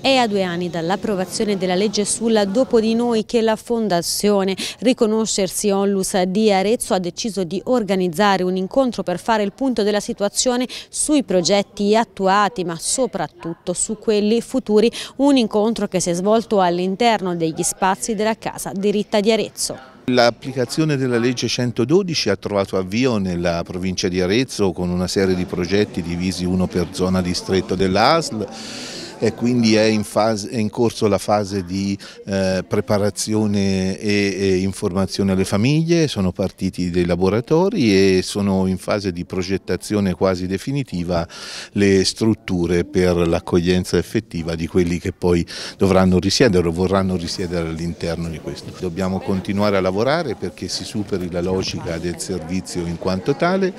È a due anni dall'approvazione della legge sulla Dopo di noi che la Fondazione Riconoscersi Onlus di Arezzo ha deciso di organizzare un incontro per fare il punto della situazione sui progetti attuati ma soprattutto su quelli futuri, un incontro che si è svolto all'interno degli spazi della Casa Diritta di Arezzo. L'applicazione della legge 112 ha trovato avvio nella provincia di Arezzo con una serie di progetti divisi uno per zona distretto dell'ASL e quindi è in, fase, è in corso la fase di eh, preparazione e, e, informazione alle famiglie, sono partiti dei laboratori e sono in fase di progettazione quasi definitiva le strutture per l'accoglienza effettiva di quelli che poi dovranno risiedere o vorranno risiedere all'interno di questo. Dobbiamo continuare a lavorare perché si superi la logica del servizio in quanto tale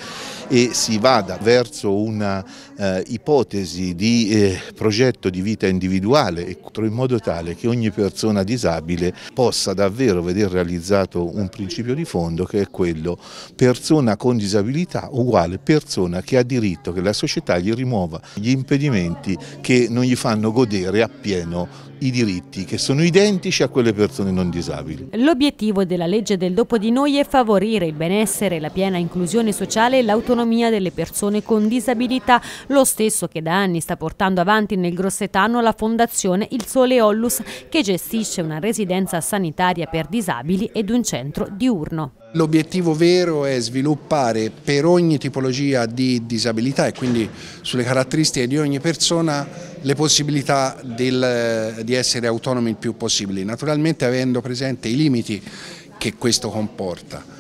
e si vada verso una eh, ipotesi di eh, progetto progetto di vita individuale in modo tale che ogni persona disabile possa davvero vedere realizzato un principio di fondo che è quello persona con disabilità uguale persona che ha diritto che la società gli rimuova gli impedimenti che non gli fanno godere appieno i diritti che sono identici a quelle persone non disabili. L'obiettivo della legge del dopo di noi è favorire il benessere, la piena inclusione sociale e l'autonomia delle persone con disabilità, lo stesso che da anni sta portando avanti nel Grossetano la fondazione Il Sole Ollus che gestisce una residenza sanitaria per disabili ed un centro diurno. L'obiettivo vero è sviluppare per ogni tipologia di disabilità e quindi sulle caratteristiche di ogni persona le possibilità del, di essere autonomi il più possibile, naturalmente avendo presente i limiti che questo comporta.